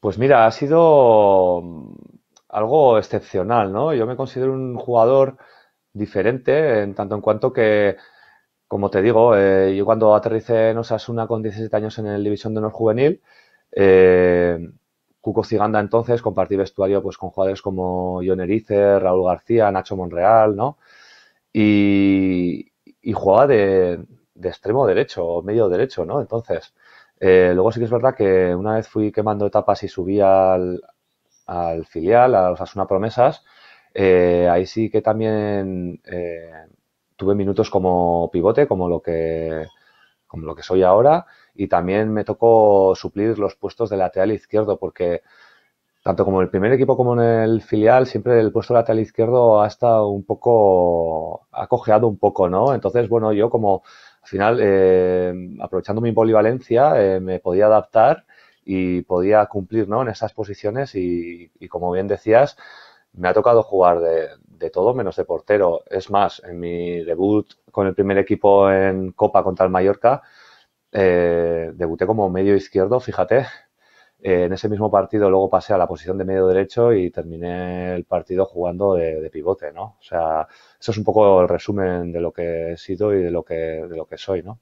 Pues mira, ha sido mm, algo excepcional, ¿no? Yo me considero un jugador diferente, en tanto en cuanto que, como te digo, eh, yo cuando aterricé en Osasuna con 17 años en el División de Honor Juvenil, eh, Cuco Ciganda entonces compartí vestuario pues, con jugadores como John Raúl García, Nacho Monreal, ¿no? Y, y jugaba de, extremo derecho o medio derecho, ¿no? Entonces, eh, luego sí que es verdad que una vez fui quemando etapas y subí al, filial, a Asuna Promesas, eh, ahí sí que también eh, tuve minutos como pivote, como lo que como lo que soy ahora, y también me tocó suplir los puestos de lateral izquierdo, porque tanto como en el primer equipo como en el filial, siempre el puesto lateral izquierdo ha estado un poco, ha cojeado un poco, ¿no? Entonces, bueno, yo como al final, eh, aprovechando mi polivalencia, eh, me podía adaptar y podía cumplir ¿no? en esas posiciones y, como bien decías, me ha tocado jugar de, todo menos de portero. Es más, en mi debut con el primer equipo en Copa contra el Mallorca, eh, debuté como medio izquierdo, fíjate, eh, en ese mismo partido luego pasé a la posición de medio derecho y terminé el partido jugando de, de, pivote, ¿no? O sea, eso es un poco el resumen de lo que he sido y de lo que, de lo que soy, ¿no?